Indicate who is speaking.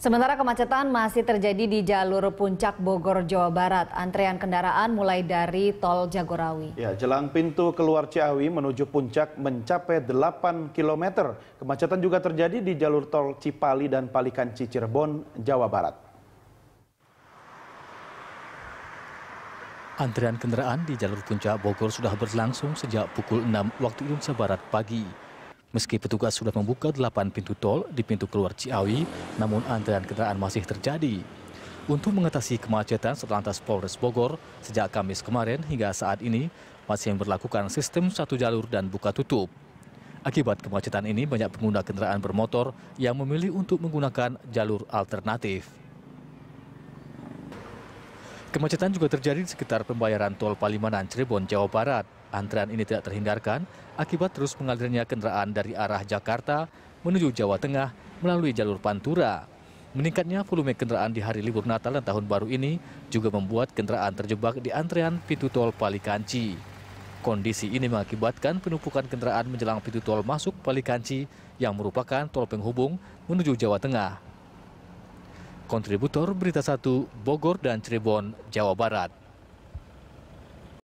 Speaker 1: Sementara kemacetan masih terjadi di jalur puncak Bogor, Jawa Barat. Antrean kendaraan mulai dari tol Jagorawi.
Speaker 2: Ya, jelang pintu keluar Ciawi menuju puncak mencapai 8 km. Kemacetan juga terjadi di jalur tol Cipali dan Palikan Cirebon, Jawa Barat.
Speaker 3: Antrean kendaraan di jalur puncak Bogor sudah berlangsung sejak pukul 6 waktu Indonesia Barat pagi. Meski petugas sudah membuka delapan pintu tol di pintu keluar Ciawi, namun antrean kendaraan masih terjadi. Untuk mengatasi kemacetan setelantas Polres Bogor, sejak Kamis kemarin hingga saat ini masih memperlakukan sistem satu jalur dan buka tutup. Akibat kemacetan ini, banyak pengguna kendaraan bermotor yang memilih untuk menggunakan jalur alternatif. Kemacetan juga terjadi di sekitar pembayaran tol Palimanan Cirebon, Jawa Barat. Antrean ini tidak terhindarkan akibat terus mengalirnya kendaraan dari arah Jakarta menuju Jawa Tengah melalui jalur Pantura. Meningkatnya volume kendaraan di hari libur Natal dan Tahun Baru ini juga membuat kendaraan terjebak di antrean pintu tol Palikanci. Kondisi ini mengakibatkan penumpukan kendaraan menjelang pintu tol masuk Palikanci yang merupakan tol penghubung menuju Jawa Tengah kontributor Berita Satu, Bogor dan Cirebon, Jawa Barat.